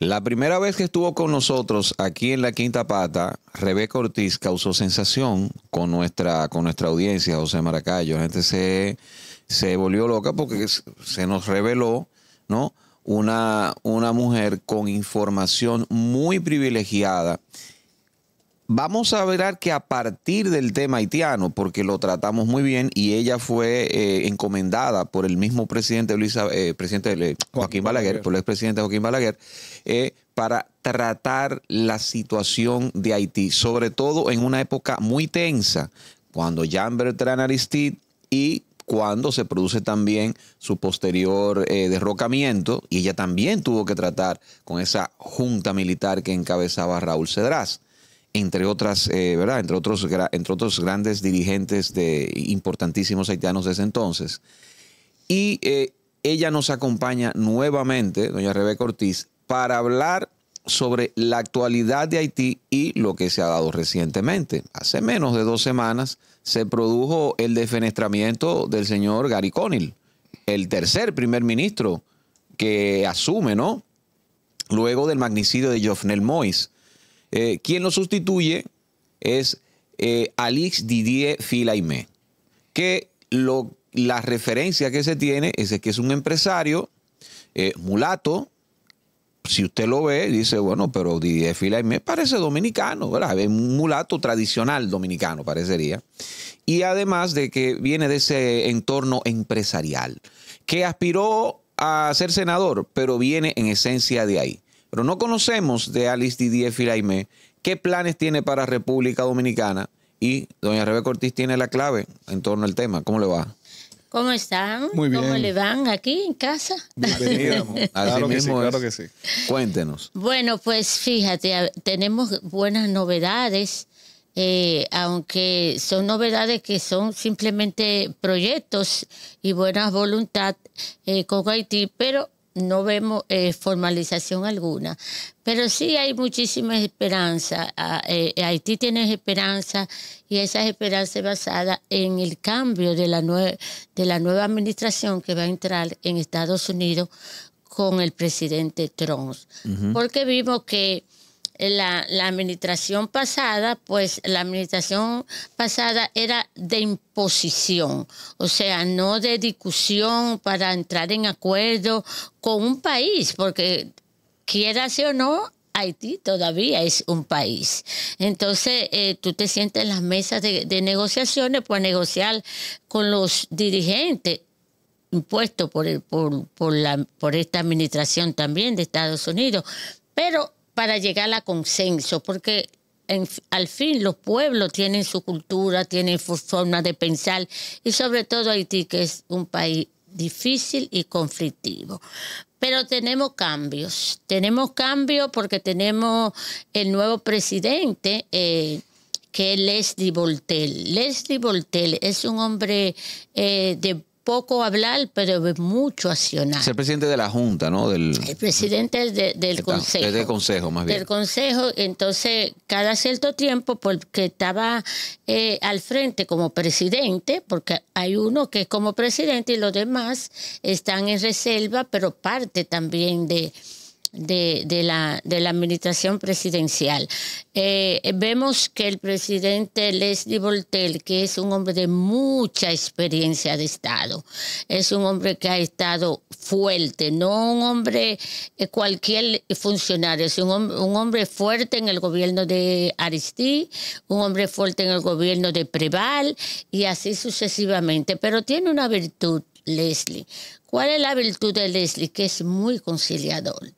La primera vez que estuvo con nosotros aquí en la Quinta Pata, Rebeca Ortiz causó sensación con nuestra, con nuestra audiencia, José Maracayo. La gente se, se volvió loca porque se nos reveló, ¿no? Una, una mujer con información muy privilegiada Vamos a ver que a partir del tema haitiano, porque lo tratamos muy bien y ella fue eh, encomendada por el mismo presidente eh, presidente eh, Joaquín, Balaguer, por el expresidente Joaquín Balaguer, para tratar la situación de Haití, sobre todo en una época muy tensa, cuando Jean Bertrand Aristide y cuando se produce también su posterior derrocamiento y ella también tuvo que tratar con esa junta militar que encabezaba Raúl Cedrás entre otras, eh, ¿verdad? Entre otros, entre otros grandes dirigentes de importantísimos haitianos de ese entonces. Y eh, ella nos acompaña nuevamente, doña Rebeca Ortiz, para hablar sobre la actualidad de Haití y lo que se ha dado recientemente. Hace menos de dos semanas se produjo el defenestramiento del señor Gary Conil, el tercer primer ministro que asume, ¿no? Luego del magnicidio de Joffnel Mois. Eh, quien lo sustituye es eh, Alix Didier Filaimé, que lo, la referencia que se tiene es que es un empresario eh, mulato. Si usted lo ve, dice, bueno, pero Didier Filaimé parece dominicano, ¿verdad? Es un mulato tradicional dominicano, parecería. Y además de que viene de ese entorno empresarial, que aspiró a ser senador, pero viene en esencia de ahí. Pero no conocemos de Alice Didier Filaimé qué planes tiene para República Dominicana y doña Rebeca Ortiz tiene la clave en torno al tema. ¿Cómo le va? ¿Cómo están? Muy bien. ¿Cómo le van aquí en casa? Bienvenida. claro, que claro que sí. Cuéntenos. Bueno, pues fíjate, tenemos buenas novedades, eh, aunque son novedades que son simplemente proyectos y buena voluntad eh, con Haití, pero no vemos eh, formalización alguna, pero sí hay muchísima esperanza. Ah, eh, Haití tiene esperanza y esa esperanza es basada en el cambio de la, de la nueva administración que va a entrar en Estados Unidos con el presidente Trump, porque vimos que la, administración pasada, pues la administración pasada era de imposición, o sea, no de discusión para entrar en acuerdo con un país, porque quiera o no, Haití todavía es un país. Entonces, eh, tú te sientes en las mesas de, negociaciones para pues, negociar con los dirigentes impuestos por, el, por, la, por esta administración también de Estados Unidos. Pero para llegar a consenso, porque al fin los pueblos tienen su cultura, tienen su forma de pensar y sobre todo Haití, que es un país difícil y conflictivo. Pero tenemos cambios, tenemos cambios porque tenemos el nuevo presidente. Eh, que es Leslie Voltel. Leslie Voltel es un hombre eh, de poco hablar, pero mucho accionar. Es el presidente de la Junta, ¿no? Del, el presidente del del Consejo. Del Consejo, más bien. Del Consejo, entonces, cada cierto tiempo, porque estaba eh, al frente como presidente, porque hay uno que es como presidente y los demás están en reserva, pero parte también de de, la, administración presidencial. Eh, vemos que el presidente Leslie Voltel, que es un hombre de mucha experiencia de Estado, es un hombre que ha estado fuerte, no un hombre eh, cualquier funcionario, es un, un hombre fuerte en el gobierno de Aristí, un hombre fuerte en el gobierno de Preval y así sucesivamente, pero tiene una virtud. Leslie. ¿Cuál es la virtud de Leslie? Que es muy conciliador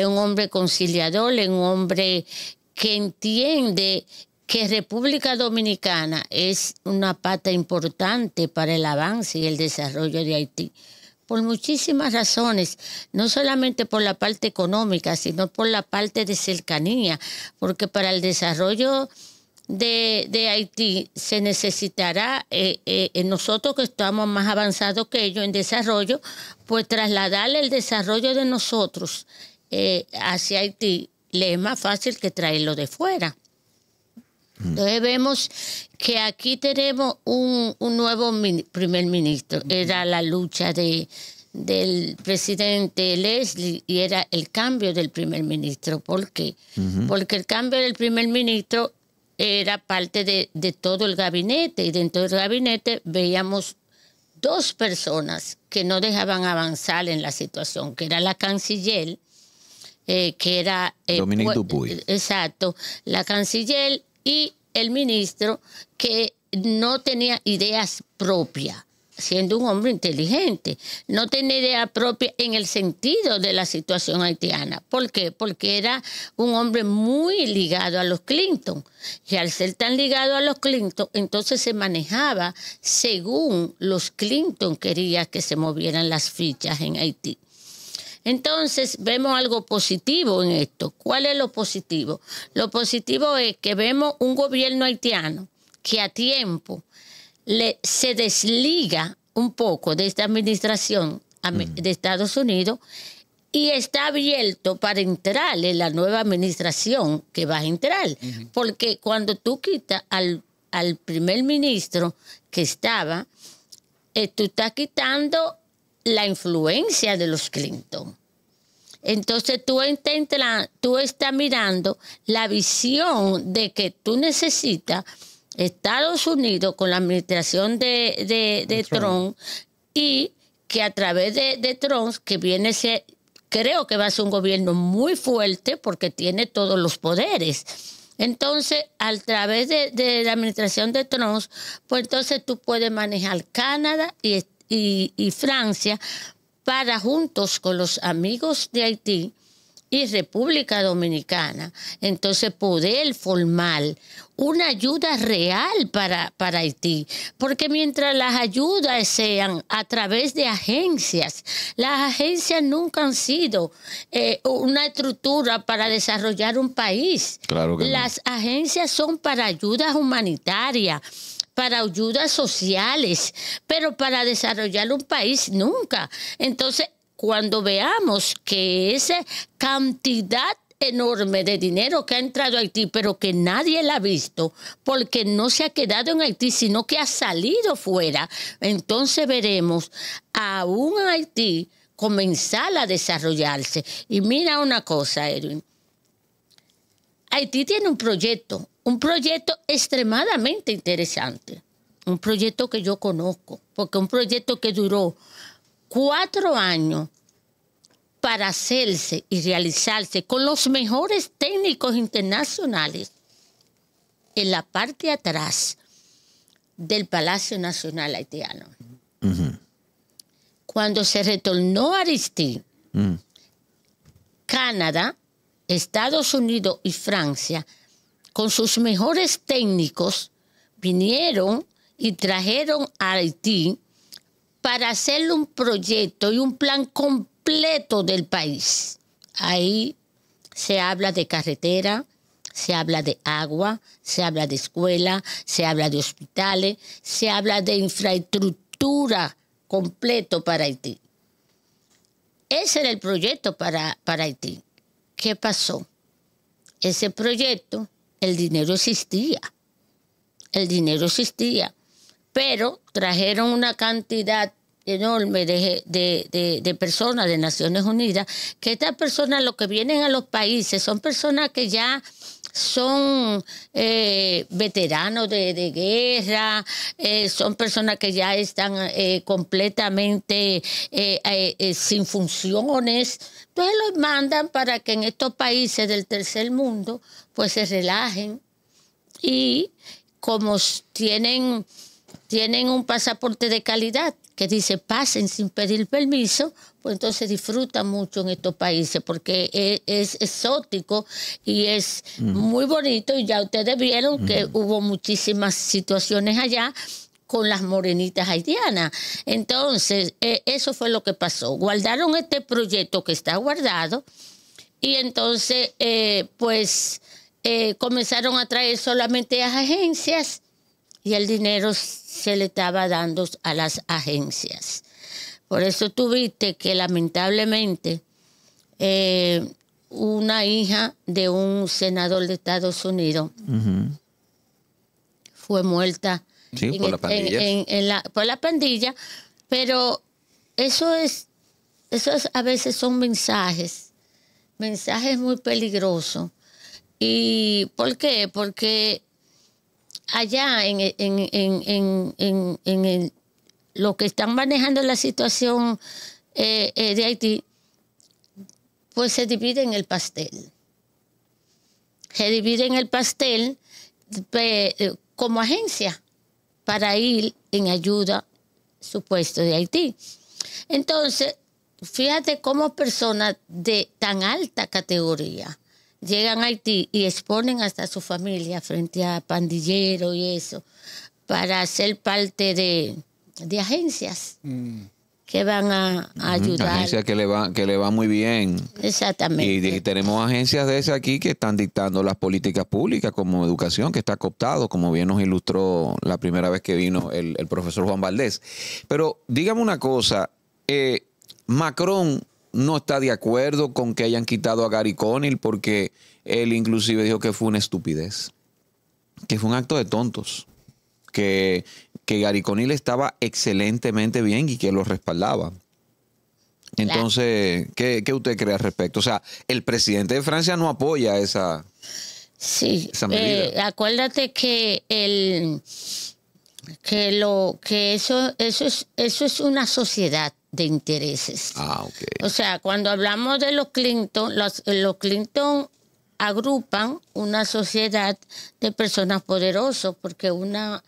es un hombre conciliador, es un hombre que entiende que República Dominicana es una pata importante para el avance y el desarrollo de Haití por muchísimas razones, no solamente por la parte económica, sino por la parte de cercanía, porque para el desarrollo de, Haití se necesitará, eh, eh, nosotros que estamos más avanzados que ellos en desarrollo, pues trasladarle el desarrollo de nosotros eh, hacia Haití le es más fácil que traerlo de fuera. Entonces vemos que aquí tenemos un, nuevo primer ministro. Era la lucha de, del presidente Leslie y era el cambio del primer ministro. ¿Por qué? Porque el cambio del primer ministro era parte de, de, todo el gabinete y dentro del gabinete veíamos dos personas que no dejaban avanzar en la situación, que era la canciller eh, que era... Eh, eh, exacto, la canciller y el ministro que no tenía ideas propias siendo un hombre inteligente, no tenía idea propia en el sentido de la situación haitiana. ¿Por qué? Porque era un hombre muy ligado a los Clinton. Y al ser tan ligado a los Clinton, entonces se manejaba según los Clinton quería que se movieran las fichas en Haití. Entonces vemos algo positivo en esto. ¿Cuál es lo positivo? Lo positivo es que vemos un gobierno haitiano que a tiempo se desliga un poco de esta administración de Estados Unidos y está abierto para entrar en la nueva administración que va a entrar. Porque cuando tú quitas al, primer ministro que estaba, eh, tú estás quitando la influencia de los Clinton. Entonces tú, estás mirando la visión de que tú necesitas Estados Unidos con la administración de, de, Trump. y que a través de, de Trump, que viene ese, creo que va a ser un gobierno muy fuerte porque tiene todos los poderes. Entonces, a través de, la administración de Trump, pues entonces tú puedes manejar Canadá y Estados y, Francia para juntos con los amigos de Haití y República Dominicana, entonces poder formar una ayuda real para, para Haití, porque mientras las ayudas sean a través de agencias, las agencias nunca han sido eh, una estructura para desarrollar un país. las agencias son para ayudas humanitarias para ayudas sociales, pero para desarrollar un país nunca. Entonces, cuando veamos que esa cantidad enorme de dinero que ha entrado a Haití, pero que nadie la ha visto, porque no se ha quedado en Haití, sino que ha salido fuera, entonces veremos a un Haití comenzar a desarrollarse. Y mira una cosa, Erwin. Haití tiene un proyecto, un proyecto extremadamente interesante, un proyecto que yo conozco, porque un proyecto que duró cuatro años para hacerse y realizarse con los mejores técnicos internacionales en la parte atrás del Palacio Nacional Haitiano. Cuando se retornó a mm. Canadá, Estados Unidos y Francia con sus mejores técnicos, vinieron y trajeron a Haití para hacerle un proyecto y un plan completo del país. Ahí se habla de carretera, se habla de agua, se habla de escuela, se habla de hospitales, se habla de infraestructura completo para Haití. Ese era el proyecto para, para Haití. ¿Qué pasó? Ese proyecto el dinero existía. El dinero existía. Pero trajeron una cantidad enorme de, personas de Naciones Unidas, que estas personas lo que vienen a los países son personas que ya son eh, veteranos de, guerra, eh, son personas que ya están eh, completamente sin funciones, entonces pues los mandan para que en estos países del tercer mundo pues se relajen y como tienen, tienen un pasaporte de calidad que dice pasen sin pedir permiso, pues entonces disfrutan mucho en estos países porque e, es, exótico y es mm. muy bonito y ya ustedes vieron que mm. hubo muchísimas situaciones allá con las morenitas haitianas. Entonces, eh, eso fue lo que pasó. Guardaron este proyecto que está guardado y entonces, eh, pues, eh, comenzaron a traer solamente a agencias y el dinero se le estaba dando a las agencias. Por eso tuviste que lamentablemente una hija de un senador de Estados Unidos fue muerta por, la pandilla. Pero eso es, eso a veces son mensajes, mensajes muy peligrosos. ¿Y por qué? Porque allá en, el, lo que están manejando la situación eh, eh, de Haití, pues se divide en el pastel. Se divide en el pastel como agencia para ir en ayuda supuesto de Haití. Entonces, fíjate cómo personas de tan alta categoría llegan a Haití y exponen hasta su familia frente a pandilleros y eso para ser parte de, agencias. Mm que van a, ayudar. Agencias que le, va, que le va muy bien. Exactamente. Y, tenemos agencias de esas aquí que están dictando las políticas públicas como educación, que está cooptado, como bien nos ilustró la primera vez que vino el, profesor Juan Valdés. Pero dígame una cosa, eh, Macron no está de acuerdo con que hayan quitado a Gary Conil porque él inclusive dijo que fue una estupidez, que fue un acto de tontos que, que Gary estaba excelentemente bien y que lo respaldaba. Entonces, ¿qué, usted cree al respecto? O sea, el presidente de Francia no apoya esa, sí, eh, acuérdate que el que lo que eso eso es eso es una sociedad de intereses. Ah, O sea, cuando hablamos de los Clinton, los, los Clinton agrupan una sociedad de personas poderosas, porque una,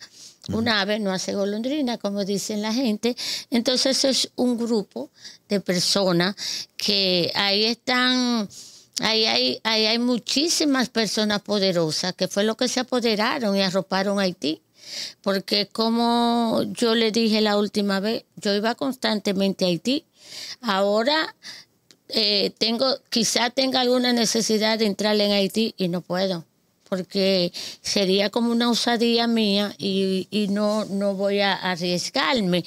una ave no hace golondrina, como dicen la gente. Entonces es un grupo de personas que ahí están, ahí hay, ahí hay muchísimas personas poderosas, que fue lo que se apoderaron y arroparon Haití. Porque como yo le dije la última vez, yo iba constantemente a Haití. Ahora eh, tengo, quizá tenga alguna necesidad de entrar en Haití y no puedo, porque sería como una osadía mía y, no, no voy a arriesgarme.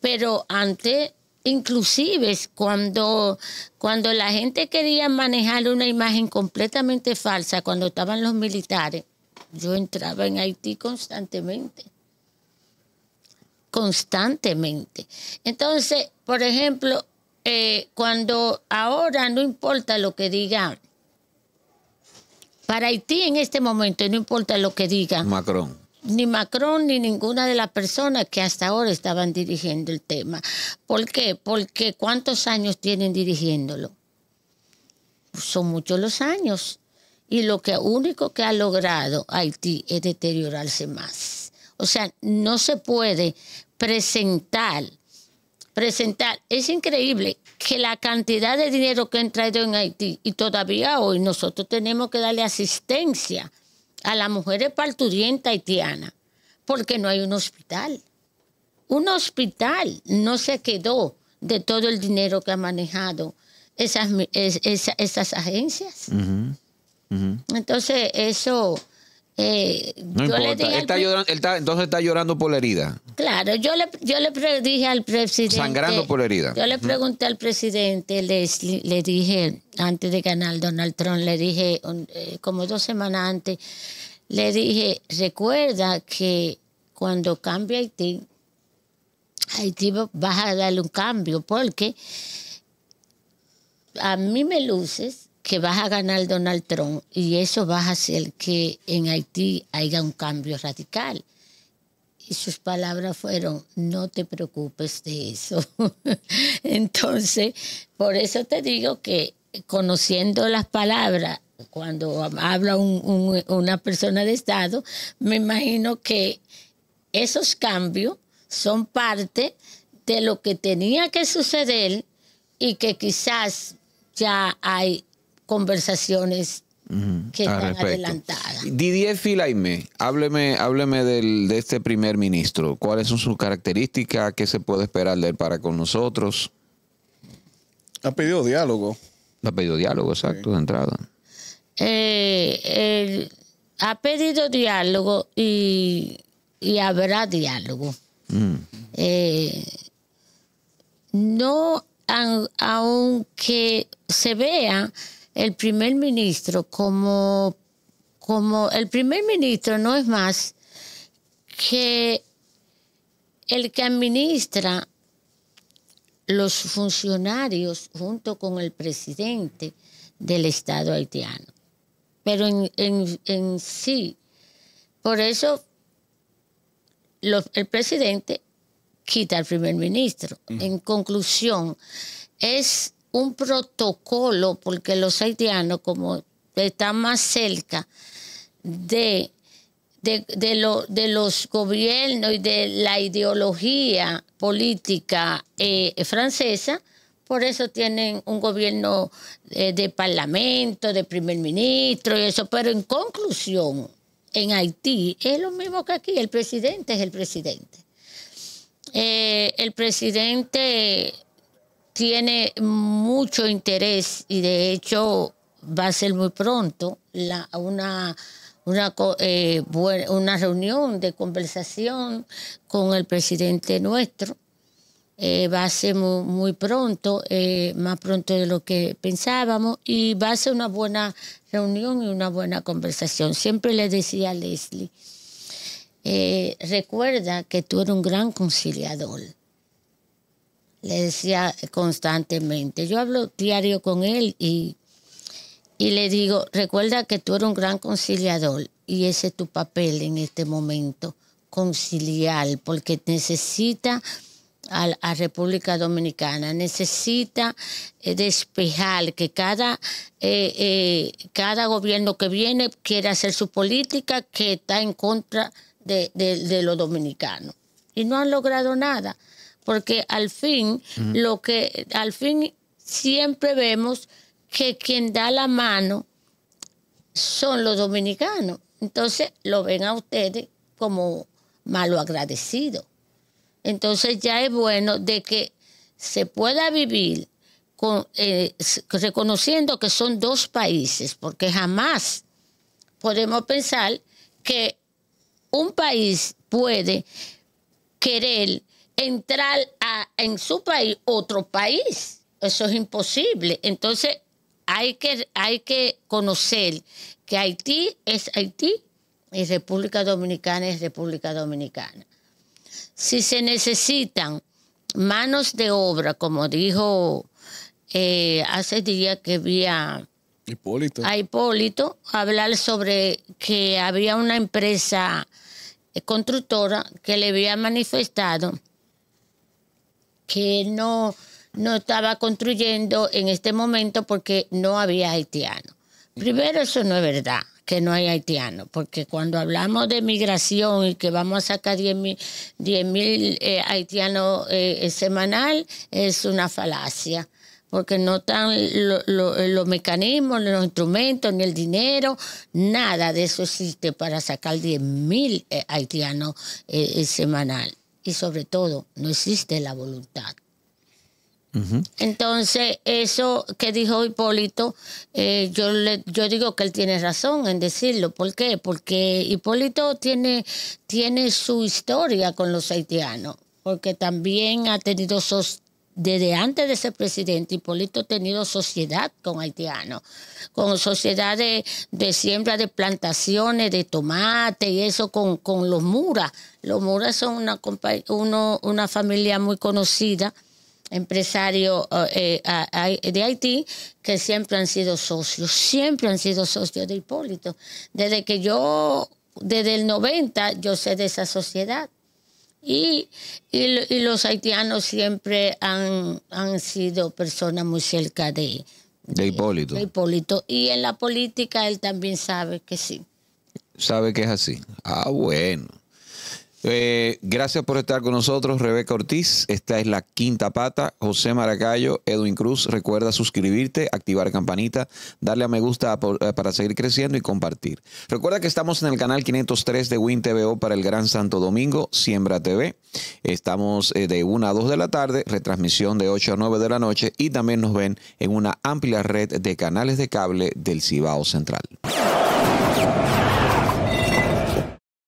Pero antes inclusive cuando, cuando la gente quería manejar una imagen completamente falsa, cuando estaban los militares, yo entraba en Haití constantemente, constantemente. Entonces, por ejemplo, eh, cuando ahora no importa lo que diga, para Haití en este momento no importa lo que diga. Macron. Ni Macron ni ninguna de las personas que hasta ahora estaban dirigiendo el tema. ¿Por qué? Porque ¿cuántos años tienen dirigiéndolo? Pues son muchos los años. Y lo que único que ha logrado Haití es deteriorarse más. O sea, no se puede presentar presentar. Es increíble que la cantidad de dinero que han traído en Haití y todavía hoy nosotros tenemos que darle asistencia a la mujer parturienta haitiana porque no hay un hospital. Un hospital no se quedó de todo el dinero que ha manejado esas, esas agencias. Entonces, eso no importa. entonces está llorando por la herida. Claro, yo le, yo le dije al presidente. Sangrando por la herida. Yo le pregunté al presidente, le dije, antes de ganar Donald Trump, le dije, eh, como dos semanas antes, le dije, recuerda que cuando cambie Haití, Haití vas a darle un cambio, porque a mí me luces que vas a ganar Donald Trump y eso va a hacer que en Haití haya un cambio radical. Y sus palabras fueron, no te preocupes de eso. Entonces, por eso te digo que conociendo las palabras, cuando habla una persona de Estado, me imagino que esos cambios son parte de lo que tenía que suceder y que quizás ya hay conversaciones que están adelantadas. Didier Filaime, hábleme, hábleme de este primer ministro. ¿Cuáles son sus características? ¿Qué se puede esperar de él para con nosotros? Ha pedido diálogo. Ha pedido diálogo, exacto, de entrada. Eh, ha pedido diálogo y, habrá diálogo. Mm. Eh, no, aunque se vea el primer ministro como, como el primer ministro no es más que el que administra los funcionarios junto con el presidente del Estado haitiano. Pero en, sí, por eso el presidente quita al primer ministro. En conclusión, es un protocolo, porque los haitianos, como están más cerca de, de, los gobiernos y de la ideología política eh, francesa, por eso tienen un gobierno eh, de parlamento, de primer ministro y eso. Pero en conclusión, en Haití es lo mismo que aquí, el presidente es el presidente. Eh, el presidente tiene mucho interés y de hecho va a ser muy pronto una, una, eh, una reunión de conversación con el presidente nuestro. Eh, va a ser muy, pronto, eh, más pronto de lo que pensábamos, y va a ser una buena reunión y una buena conversación. Siempre le decía a Leslie, recuerda que tú eres un gran conciliador le decía constantemente. Yo hablo diario con él y, le digo, recuerda que tú eres un gran conciliador y ese es tu papel en este momento, conciliar, porque necesita a, la República Dominicana, necesita eh, despejar que cada, eh, eh, cada gobierno que viene quiera hacer su política que está en contra de, de, de los dominicanos. Y no han logrado nada porque al fin, lo que, al fin siempre vemos que quien da la mano son los dominicanos. Entonces lo ven a ustedes como malo agradecido. Entonces ya es bueno de que se pueda vivir con, eh, reconociendo que son dos países, porque jamás podemos pensar que un país puede querer entrar a, en su país otro país. Eso es imposible. Entonces, hay que, hay que conocer que Haití es Haití y República Dominicana es República Dominicana. Si se necesitan manos de obra, como dijo eh, hace días que había... Hipólito. a Hipólito hablar sobre que había una empresa constructora que le había manifestado que no, no estaba construyendo en este momento porque no había haitiano. Primero, eso no es verdad que no hay haitiano, porque cuando hablamos de migración y que vamos a sacar 10 mil, eh, haitianos eh, semanal, es una falacia, porque no están los mecanismos, los instrumentos, ni el dinero, nada de eso existe para sacar 10 mil eh, haitianos eh, semanal y sobre todo no existe la voluntad. Entonces, eso que dijo Hipólito, eh, yo, yo digo que él tiene razón en decirlo. ¿Por qué? Porque Hipólito tiene, tiene su historia con los haitianos, porque también ha tenido sus desde antes de ser presidente, Hipólito ha tenido sociedad con haitianos, con sociedades de, siembra de plantaciones de tomate y eso con, los Muras. Los Muras son una, una familia muy conocida, empresario eh, eh, de Haití, que siempre han sido socios, siempre han sido socios de Hipólito. Desde que yo, desde el 90, yo sé de esa sociedad. Y, y, los haitianos siempre han, sido personas muy cerca Hipólito. de, Hipólito. Y en la política él también sabe que sí. Sabe que es así. Ah, bueno. Eh, gracias por estar con nosotros, Rebeca Ortiz. Esta es la quinta pata. José Maracayo, Edwin Cruz. Recuerda suscribirte, activar campanita, darle a me gusta eh, para seguir creciendo y compartir. Recuerda que estamos en el canal 503 de Win TVO para el Gran Santo Domingo, Siembra TV. Estamos eh, de 1 a 2 de la tarde, retransmisión de 8 a 9 de la noche y también nos ven en una amplia red de canales de cable del Cibao Central.